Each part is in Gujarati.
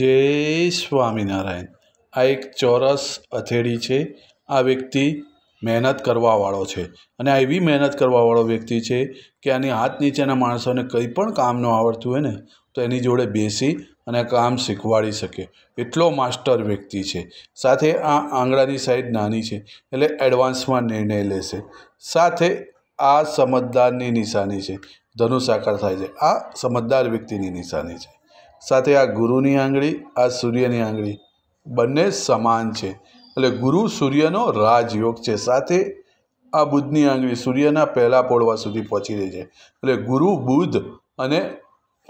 જય સ્વામિનારાયણ આ એક ચોરસ અથેડી છે આ વ્યક્તિ મહેનત કરવાવાળો છે અને આ એવી મહેનત કરવાવાળો વ્યક્તિ છે કે આની હાથ નીચેના માણસોને કંઈ પણ કામ ન આવડતું હોય ને તો એની જોડે બેસી અને કામ શીખવાડી શકે એટલો માસ્ટર વ્યક્તિ છે સાથે આ આંગળાની સાઈડ નાની છે એટલે એડવાન્સમાં નિર્ણય લેશે સાથે આ સમજદારની નિશાની છે ધનુષ સાકાર થાય છે આ સમજદાર વ્યક્તિની નિશાની છે સાથે આ ગુરુની આંગળી આ સૂર્યની આંગળી બંને સમાન છે એટલે ગુરુ સૂર્યનો રાજયોગ છે સાથે આ બુદ્ધની આંગળી સૂર્યના પહેલા પોળવા સુધી પહોંચી રહી છે એટલે ગુરુ બુધ અને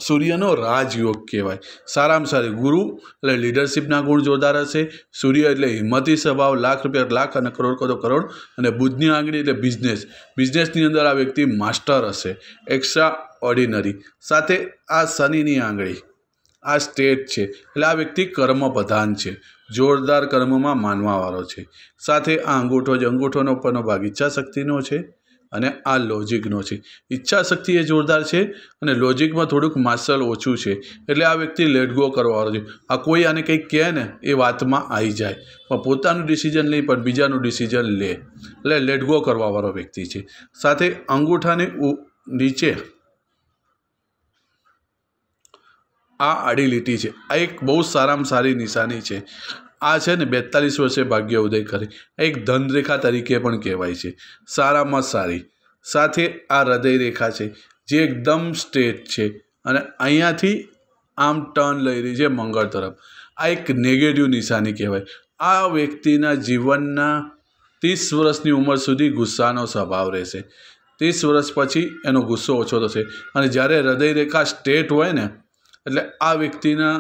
સૂર્યનો રાજયોગ કહેવાય સારામાં સારી ગુરુ એટલે લીડરશિપના ગુણ જોરદાર હશે સૂર્ય એટલે હિંમતી સ્વભાવ લાખ રૂપિયા લાખ અને કરોડ કરો કરોડ અને બુદ્ધની આંગળી એટલે બિઝનેસ બિઝનેસની અંદર આ વ્યક્તિ માસ્ટર હશે એક્સ્ટ્રા ઓર્ડિનરી સાથે આ શનિની આંગળી આ સ્ટેટ છે એટલે આ વ્યક્તિ કર્મ પ્રધાન છે જોરદાર કર્મમાં માનવાવાળો છે સાથે આ અંગૂઠો જ અંગૂઠોનો પણ ભાગ ઈચ્છા શક્તિનો છે અને આ લોજિકનો છે ઈચ્છાશક્તિ એ જોરદાર છે અને લોજિકમાં થોડુંક માસલ ઓછું છે એટલે આ વ્યક્તિ લેટ ગો કરવાનો છે આ કોઈ આને કંઈક કહે ને એ વાતમાં આવી જાય પણ પોતાનું ડિસિઝન નહીં પણ બીજાનું ડિસિઝન લે એટલે લેટ કરવાવાળો વ્યક્તિ છે સાથે અંગૂઠાની નીચે આ આડી લીટી છે આ એક બહુ સારામાં સારી નિશાની છે આ છે ને બેતાલીસ વર્ષે ભાગ્ય ઉદય કરે એક ધનરેખા તરીકે પણ કહેવાય છે સારામાં સારી સાથે આ હૃદય રેખા છે જે એકદમ સ્ટ્રેટ છે અને અહીંયાથી આમ ટર્ન લઈ રહી છે મંગળ તરફ આ એક નેગેટિવ નિશાની કહેવાય આ વ્યક્તિના જીવનના ત્રીસ વર્ષની ઉંમર સુધી ગુસ્સાનો સ્વભાવ રહેશે ત્રીસ વર્ષ પછી એનો ગુસ્સો ઓછો થશે અને જ્યારે હૃદય રેખા સ્ટેટ હોય ને એટલે આ વ્યક્તિના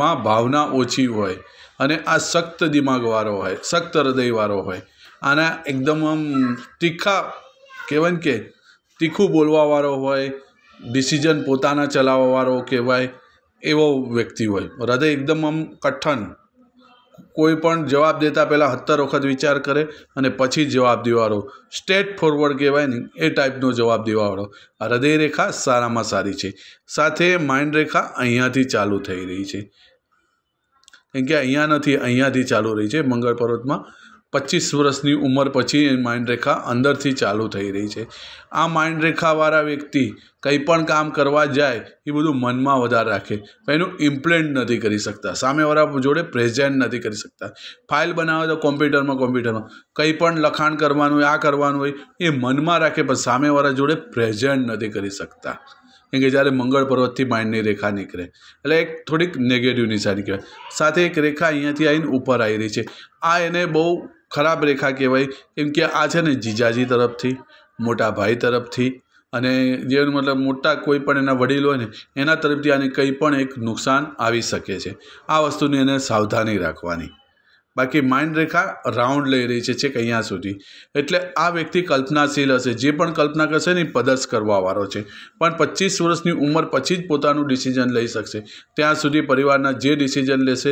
માં ભાવના ઓછી હોય અને આ સખ્ત દિમાગવાળો હોય સખ્ત હૃદયવાળો હોય આના એકદમ આમ તીખા કહેવાય ને કે તીખું બોલવાવાળો હોય ડિસિઝન પોતાના ચલાવવાવાળો કહેવાય એવો વ્યક્તિ હોય હૃદય એકદમ આમ કઠણ કોઈ પણ જવાબ દેતા પહેલાં સત્તર વખત વિચાર કરે અને પછી જવાબ દેવાડો સ્ટેટ ફોરવર્ડ કહેવાય ને એ ટાઈપનો જવાબ દેવાવાળો હૃદય રેખા સારામાં સારી છે સાથે માઇન્ડ રેખા અહીંયાથી ચાલુ થઈ રહી છે કેમ કે અહીંયા નથી અહીંયાથી ચાલુ રહી છે મંગળ પર્વતમાં પચીસ વર્ષની ઉંમર પછી માઇન્ડરેખા અંદરથી ચાલુ થઈ રહી છે આ માઇન્ડરેખાવાળા વ્યક્તિ કંઈ પણ કામ કરવા જાય એ બધું મનમાં વધારે રાખે એનું ઇમ્પ્લેન્ટ નથી કરી શકતા સામેવાળા જોડે પ્રેઝેન્ટ નથી કરી શકતા ફાઇલ બનાવે તો કોમ્પ્યુટરમાં કોમ્પ્યુટરમાં કંઈ પણ લખાણ કરવાનું હોય આ કરવાનું હોય એ મનમાં રાખે પણ સામેવાળા જોડે પ્રેઝેન્ટ નથી કરી શકતા કેમ કે જ્યારે મંગળ પર્વતથી માંડની રેખા નીકળે એટલે એક થોડીક નેગેટિવની સાઈડ કહેવાય સાથે એક રેખા અહીંયાથી આવીને ઉપર આવી રહી છે આ એને બહુ ખરાબ રેખા કહેવાય કેમ કે આ છે ને જીજાજી તરફથી મોટા ભાઈ તરફથી અને જે મતલબ મોટા કોઈ પણ એના વડીલ હોય ને એના તરફથી આને કંઈ પણ એક નુકસાન આવી શકે છે આ વસ્તુની એને સાવધાની રાખવાની બાકી માઇન્ડ રેખા રાઉન્ડ લઈ રહી છે છેક અહીંયા સુધી એટલે આ વ્યક્તિ કલ્પનાશીલ હશે જે પણ કલ્પના કરશે ને પદસ કરવાવાળો છે પણ પચીસ વર્ષની ઉંમર પછી જ પોતાનું ડિસિઝન લઈ શકશે ત્યાં સુધી પરિવારના જે ડિસિઝન લેશે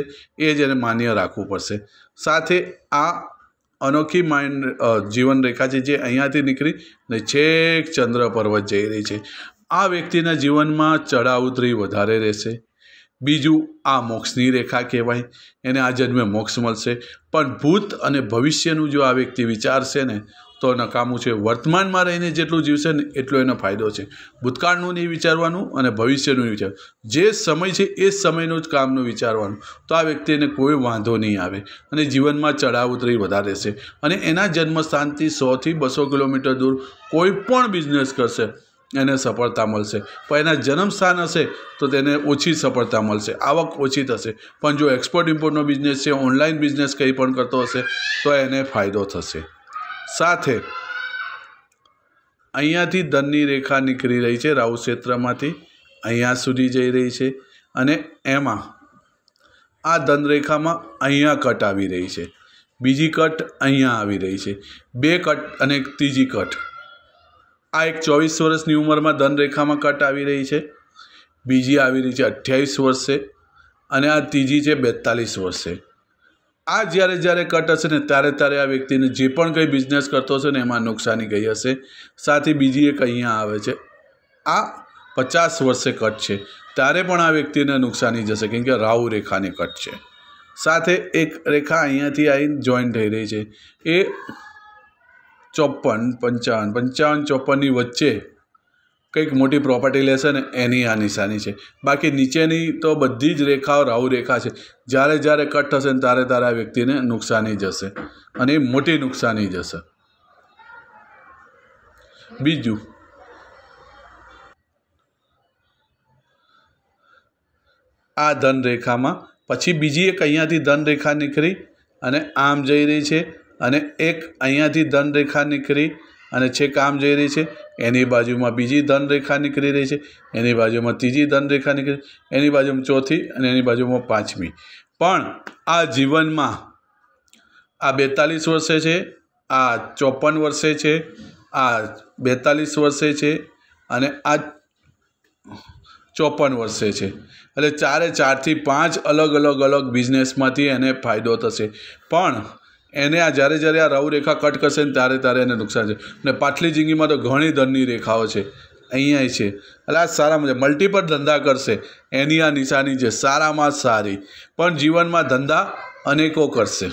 એ જ એને માન્ય રાખવું પડશે સાથે આ અનોખી માઇન્ડ જીવન રેખા છે જે અહીંયાથી નીકળી ને છેક ચંદ્ર પર્વત જઈ રહી છે આ વ્યક્તિના જીવનમાં ચઢાઉતરી વધારે રહેશે બીજું આ મોક્ષની રેખા કહેવાય એને આ જન્મે મોક્ષ મળશે પણ ભૂત અને ભવિષ્યનું જો આ વ્યક્તિ વિચારશે ને તો નકામું છે વર્તમાનમાં રહીને જેટલું જીવશે ને એટલો એનો ફાયદો છે ભૂતકાળનું નહીં વિચારવાનું અને ભવિષ્યનું વિચાર જે સમય છે એ સમયનું જ કામનું વિચારવાનું તો આ વ્યક્તિને કોઈ વાંધો નહીં આવે અને જીવનમાં ચઢાવ ઉતરી વધારે રહેશે અને એના જન્મસ્થાનથી સોથી બસો કિલોમીટર દૂર કોઈ પણ બિઝનેસ કરશે એને સફળતા મળશે પણ એના જન્મસ્થાન હશે તો તેને ઓછી સફળતા મળશે આવક ઓછી થશે પણ જો એક્સપોર્ટ ઇમ્પોર્ટનો બિઝનેસ છે ઓનલાઈન બિઝનેસ કંઈ પણ કરતો હશે તો એને ફાયદો થશે સાથે અહીંયાથી ધનની રેખા નીકળી રહી છે રાહુ ક્ષેત્રમાંથી અહીંયા સુધી જઈ રહી છે અને એમાં આ ધનરેખામાં અહીંયા કટ આવી રહી છે બીજી કટ અહીંયા આવી રહી છે બે કટ અને ત્રીજી કટ આ એક ચોવીસ વર્ષની ઉંમરમાં ધનરેખામાં કટ આવી રહી છે બીજી આવી રહી છે અઠ્યાવીસ વર્ષે અને આ ત્રીજી છે બેતાલીસ વર્ષે આ જ્યારે જ્યારે કટ હશે ને ત્યારે ત્યારે આ વ્યક્તિને જે પણ કંઈ બિઝનેસ કરતો હશે ને એમાં નુકસાની ગઈ હશે સાથે બીજી એક અહીંયા આવે છે આ પચાસ વર્ષે કટ છે ત્યારે પણ આ વ્યક્તિને નુકસાની જશે કેમ કે રાહુ રેખાની કટ છે સાથે એક રેખા અહીંયાથી આવીને જોઈન થઈ રહી છે એ ચોપન પંચાવન પંચાવન ચોપનની વચ્ચે કંઈક મોટી પ્રોપર્ટી લેશે ને એની આ નિશાની છે બાકી નીચેની તો બધી જ રેખાઓ રાહુ રેખા છે જ્યારે જ્યારે કટ થશે ને ત્યારે ત્યારે આ વ્યક્તિને નુકસાની જશે અને એ મોટી નુકસાની જશે બીજું આ ધન રેખામાં પછી બીજી એક અહીંયાથી ધન રેખા નીકળી અને આમ જઈ રહી છે અને એક અહીંયાથી ધનરેખા નીકળી અને છે કામ જઈ રહી છે એની બાજુમાં બીજી ધનરેખા નીકળી રહી છે એની બાજુમાં ત્રીજી ધનરેખા નીકળી એની બાજુમાં ચોથી અને એની બાજુમાં પાંચમી પણ આ જીવનમાં આ બેતાલીસ વર્ષે છે આ ચોપન વર્ષે છે આ બેતાલીસ વર્ષે છે અને આ ચોપન વર્ષે છે એટલે ચારે ચારથી પાંચ અલગ અલગ અલગ બિઝનેસમાંથી એને ફાયદો થશે પણ એને આ જ્યારે જ્યારે આ રવ રેખા કટ કરશે ને ત્યારે ત્યારે એને નુકસાન છે અને પાછલી જિંદગીમાં તો ઘણી ધનની રેખાઓ છે અહીંયા છે એટલે આ સારા મજા મલ્ટીપલ ધંધા કરશે એની આ નિશાની છે સારામાં સારી પણ જીવનમાં ધંધા અનેકો કરશે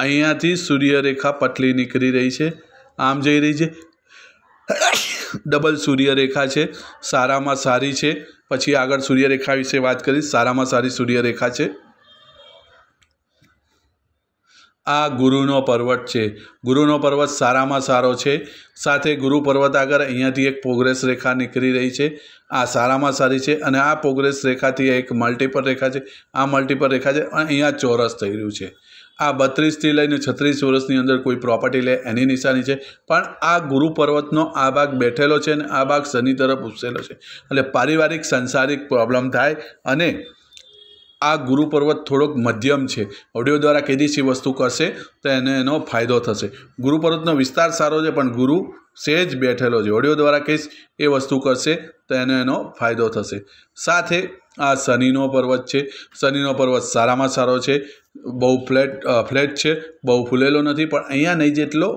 અહીંયાથી સૂર્યરેખા પટલી નીકળી રહી છે આમ જઈ રહી છે ડબલ સૂર્યરેખા છે સારામાં સારી છે પછી આગળ સૂર્યરેખા વિશે વાત કરીશ સારામાં સારી સૂર્યરેખા છે આ ગુરુનો પર્વત છે ગુરુનો પર્વત સારામાં સારો છે સાથે ગુરુ પર્વત આગળ અહીંયાથી એક પ્રોગ્રેસ રેખા નીકળી રહી છે આ સારામાં સારી છે અને આ પ્રોગ્રેસ રેખાથી એક મલ્ટીપલ રેખા છે આ મલ્ટીપલ રેખા છે અને અહીંયા ચોરસ થઈ રહ્યું છે આ બત્રીસથી લઈને છત્રીસ વર્ષની અંદર કોઈ પ્રોપર્ટી લે એની નિશાની છે પણ આ ગુરુ પર્વતનો આ ભાગ બેઠેલો છે અને આ ભાગ શનિ તરફ ઉપસેલો છે એટલે પારિવારિક સંસારિક પ્રોબ્લેમ થાય અને આ ગુરુ પર્વત થોડોક મધ્યમ છે ઓડિયો દ્વારા કેદીસી વસ્તુ કરશે તો એને એનો ફાયદો થશે ગુરુ પર્વતનો વિસ્તાર સારો છે પણ ગુરુ સહેજ બેઠેલો છે ઓડિયો દ્વારા કહીશ એ વસ્તુ કરશે તો એને એનો ફાયદો થશે સાથે આ શનિનો પર્વત છે શનિનો પર્વત સારામાં સારો છે બહુ ફ્લેટ ફ્લેટ છે બહુ ફૂલેલો નથી પણ અહીંયા નહીં જેટલો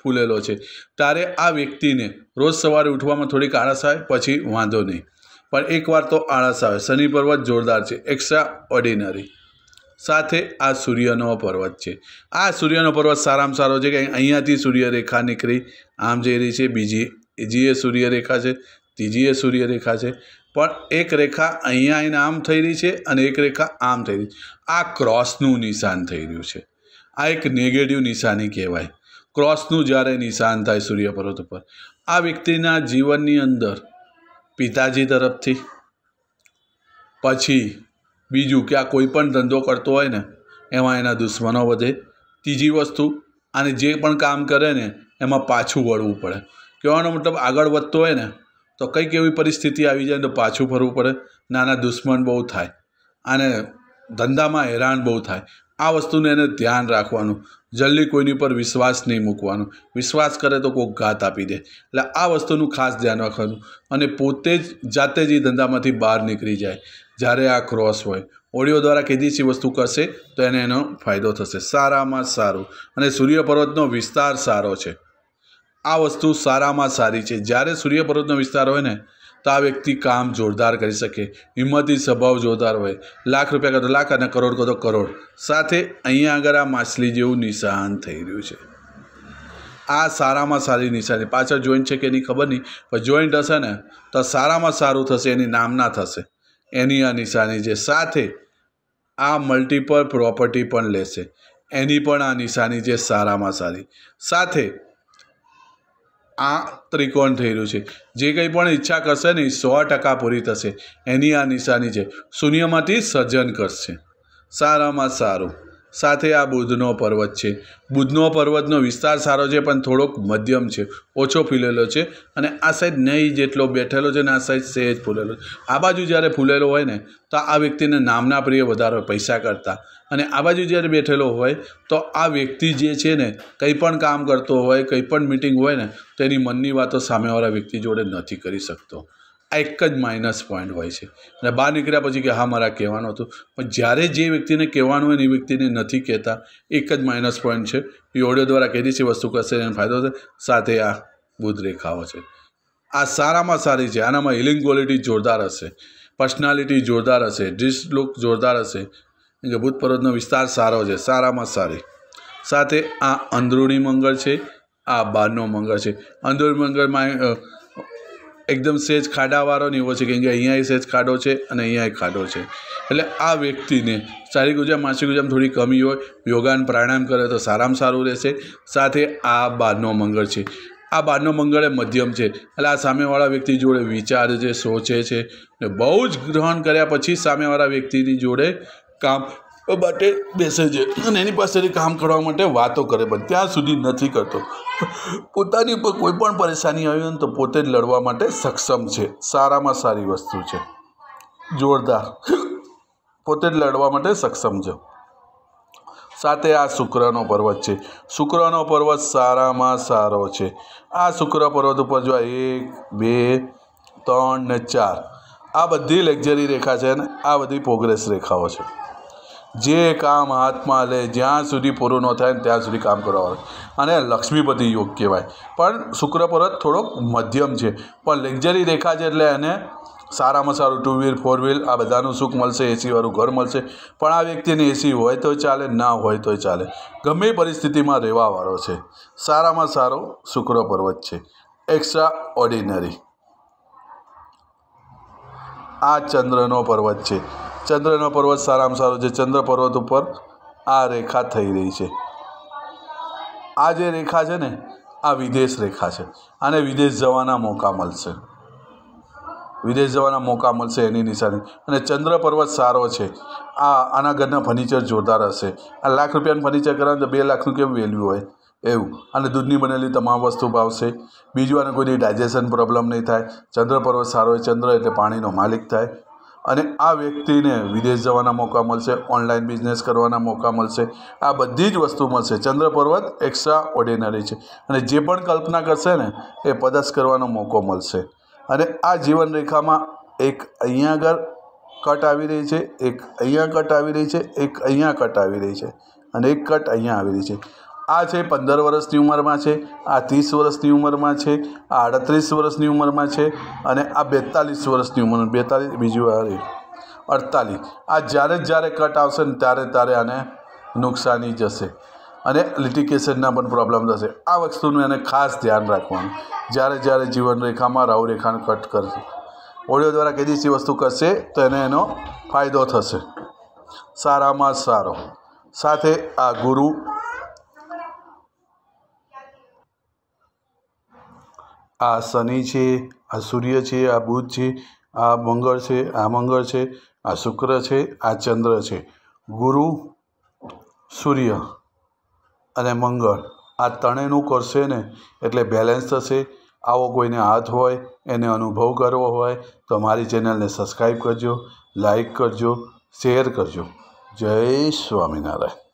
ફૂલેલો છે તારે આ વ્યક્તિને રોજ સવારે ઉઠવામાં થોડીક આળસ આવે પછી વાંધો નહીં પણ એકવાર તો આળસ આવે શનિ પર્વત જોરદાર છે એક્સ્ટ્રા ઓર્ડિનરી સાથે આ સૂર્યનો પર્વત છે આ સૂર્યનો પર્વત સારામાં સારો છે કે અહીંયાથી સૂર્યરેખા નીકળી આમ જઈ રહી છે બીજી બીજી એ સૂર્યરેખા છે ત્રીજી એ સૂર્યરેખા છે પણ એક રેખા અહીંયા આવીને આમ થઈ રહી છે અને એક રેખા આમ થઈ રહી છે આ ક્રોસનું નિશાન થઈ રહ્યું છે આ એક નેગેટિવ નિશાની કહેવાય ક્રોસનું જ્યારે નિશાન થાય સૂર્ય પર્વત ઉપર આ વ્યક્તિના જીવનની અંદર પિતાજી તરફથી પછી બીજું કે આ કોઈ પણ ધંધો કરતો હોય ને એમાં એના દુશ્મનો વધે ત્રીજી વસ્તુ અને જે પણ કામ કરે ને એમાં પાછું વળવું પડે કહેવાનો મતલબ આગળ વધતો હોય ને તો કંઈક એવી પરિસ્થિતિ આવી જાય તો પાછું ફરવું પડે નાના દુશ્મન બહુ થાય અને ધંધામાં હેરાન બહુ થાય આ વસ્તુને એને ધ્યાન રાખવાનું જલ્દી કોઈની પર વિશ્વાસ નહીં મૂકવાનો વિશ્વાસ કરે તો કોઈક ઘાત આપી દે એટલે આ વસ્તુનું ખાસ ધ્યાન રાખવાનું અને પોતે જ જાતે જ એ ધંધામાંથી બહાર નીકળી જાય જ્યારે આ ક્રોસ હોય ઓડિયો દ્વારા કીધી વસ્તુ કરશે તો એને એનો ફાયદો થશે સારામાં સારું અને સૂર્ય પર્વતનો વિસ્તાર સારો છે આ વસ્તુ સારામાં સારી છે જ્યારે સૂર્ય પર્વતનો વિસ્તાર હોય ને તો આ વ્યક્તિ કામ જોરદાર કરી શકે હિંમતી સ્વભાવ જોરદાર હોય લાખ રૂપિયા કરતો લાખ અને કરોડ કરતો કરોડ સાથે અહીંયા આગળ આ માછલી જેવું નિશાન થઈ રહ્યું છે આ સારામાં સારી નિશાની પાછળ જોઈન્ટ છે કે એની ખબર નહીં પણ જોઈન્ટ હશે ને તો સારામાં સારું થશે એની નામના થશે એની આ નિશાની છે સાથે આ મલ્ટીપલ પ્રોપર્ટી પણ લેશે એની પણ આ નિશાની છે સારામાં સારી સાથે આ ત્રિકોણ થઈ રહ્યું છે જે કંઈ પણ ઈચ્છા કરશે ને સો ટકા પૂરી થશે એની આ નિશાની છે શૂન્યમાંથી સર્જન કરશે સારામાં સારું સાથે આ બુધનો પર્વત છે બુધનો પર્વતનો વિસ્તાર સારો છે પણ થોડોક મધ્યમ છે ઓછો ફૂલેલો છે અને આ સાઈડ નહીં જેટલો બેઠેલો છે ને આ સાઈડ સહેજ ફૂલેલો છે આ બાજુ જ્યારે ફૂલેલો હોય ને તો આ વ્યક્તિને નામના પ્રિય વધારો પૈસા કરતાં અને આ બાજુ જ્યારે બેઠેલો હોય તો આ વ્યક્તિ જે છે ને કંઈ પણ કામ કરતો હોય કંઈ પણ મિટિંગ હોય ને તો મનની વાતો સામેવાળા વ્યક્તિ જોડે નથી કરી શકતો આ એક જ માઇનસ પોઈન્ટ હોય છે અને બહાર નીકળ્યા પછી કે હા મારા કહેવાનું હતું પણ જ્યારે જે વ્યક્તિને કહેવાનું હોય એ વ્યક્તિને નથી કહેતા એક જ માઇનસ પોઈન્ટ છે એ ઓડિયો દ્વારા કહેતી છે વસ્તુ કરશે એનો ફાયદો થશે સાથે આ બુધ છે આ સારામાં સારી છે આનામાં હિલિંગ ક્વોલિટી જોરદાર હશે પર્સનાલિટી જોરદાર હશે ડિસ લુક જોરદાર હશે કે ભૂતપર્વતનો વિસ્તાર સારો છે સારામાં સારી સાથે આ અંદરૂણી મંગળ છે આ બહારનો મંગળ છે અંદરૂણી મંગળમાં એકદમ સેજ ખાડાવાળો ને એવો છે કેમ કે અહીંયા સેજ ખાડો છે અને અહીંયા ખાડો છે એટલે આ વ્યક્તિને શારીરિક ઉર્જા માનસિક ઉર્જામાં થોડી કમી હોય યોગાન પ્રાણાયામ કરે તો સારામાં સારું રહેશે સાથે આ બારનો મંગળ છે આ બારનો મંગળ એ મધ્યમ છે એટલે આ સામેવાળા વ્યક્તિ જોડે વિચાર છે સોચે છે ને બહુ જ ગ્રહણ કર્યા પછી સામેવાળા વ્યક્તિની જોડે કામ માટે બેસે છે અને એની પાસેથી કામ કરવા માટે વાતો કરે પણ ત્યાં સુધી નથી કરતો પોતાની ઉપર કોઈ પણ પરેશાની આવી ને તો પોતે જ લડવા માટે સક્ષમ છે સારામાં સારી વસ્તુ છે જોરદાર પોતે જ લડવા માટે સક્ષમ છે સાથે આ શુક્રનો પર્વત છે શુક્રનો પર્વત સારામાં સારો છે આ શુક્ર પર્વત ઉપર જો એક બે ત્રણ ને ચાર આ બધી લેક્ઝરી રેખા છે ને આ બધી પ્રોગ્રેસ રેખાઓ છે જે કામ હાથમાં લે જ્યાં સુધી પૂરું ન થાય ને ત્યાં સુધી કામ કરવાનું અને લક્ષ્મીપતિ યોગ કહેવાય પણ શુક્ર પર થોડોક મધ્યમ છે પણ લક્ઝરી રેખા છે એટલે એને સારામાં સારું ટુ વ્હીલ ફોર વ્હીલ આ બધાનું સુખ મળશે એસીવાળું ઘર મળશે પણ આ વ્યક્તિને એસી હોય તો ચાલે ના હોય તોય ચાલે ગમે પરિસ્થિતિમાં રહેવાવાળો છે સારામાં સારો શુક્ર પર્વત છે એક્સ્ટ્રા ઓર્ડિનરી આ ચંદ્રનો પર્વત છે ચંદ્રનો પર્વત સારામાં સારો છે ચંદ્ર પર્વત ઉપર આ રેખા થઈ રહી છે આ જે રેખા છે ને આ વિદેશ રેખા છે અને વિદેશ જવાના મોકા મળશે વિદેશ જવાના મોકા મળશે એની નિશાની અને ચંદ્ર પર્વત સારો છે આ આના ઘરના ફર્નિચર જોરદાર હશે આ લાખ રૂપિયાનું ફર્નિચર કરાવે તો બે લાખનું કેમ વેલ્યુ હોય એવું અને દૂધની બનેલી તમામ વસ્તુ ભાવશે બીજું અને કોઈ ડાયજેશન પ્રોબ્લેમ નહીં થાય ચંદ્ર પર્વત સારો હોય ચંદ્ર એટલે પાણીનો માલિક થાય અને આ વ્યક્તિને વિદેશ જવાના મોકા મળશે ઓનલાઈન બિઝનેસ કરવાના મોકા મળશે આ બધી જ વસ્તુ મળશે ચંદ્ર પર્વત એક્સ્ટ્રા ઓર્ડિનરી છે અને જે પણ કલ્પના કરશે ને એ પદસ કરવાનો મોકો મળશે અને આ જીવનરેખામાં એક અહીંયા આગળ કટ આવી રહી છે એક અહીંયા કટ આવી રહી છે એક અહીંયા કટ આવી રહી છે અને એક કટ અહીંયા આવી રહી છે આ છે પંદર વર્ષની ઉંમરમાં છે આ ત્રીસ વર્ષની ઉંમરમાં છે આ અડત્રીસ વર્ષની ઉંમરમાં છે અને આ બેતાલીસ વર્ષની ઉંમર બેતાલીસ બીજું અરે અડતાલીસ આ જ્યારે જ્યારે કટ આવશે ને ત્યારે ત્યારે આને નુકસાની જશે અને લિટિકેશનના પણ પ્રોબ્લેમ થશે આ વસ્તુનું એને ખાસ ધ્યાન રાખવાનું જ્યારે જ્યારે જીવનરેખામાં રાહુરેખાને કટ કરશે ઓડિયો દ્વારા કઈ દિવસી વસ્તુ કરશે તો એને એનો ફાયદો થશે સારામાં સારો સાથે આ ગુરુ આ શનિ છે આ સૂર્ય છે આ બુધ છે આ મંગળ છે આ મંગળ છે આ શુક્ર છે આ ચંદ્ર છે ગુરુ સૂર્ય અને મંગળ આ ત્રણેયનું કરશે ને એટલે બેલેન્સ થશે આવો કોઈને હાથ હોય એને અનુભવ કરવો હોય તો મારી ચેનલને સબસ્ક્રાઈબ કરજો લાઈક કરજો શેર કરજો જય સ્વામિનારાયણ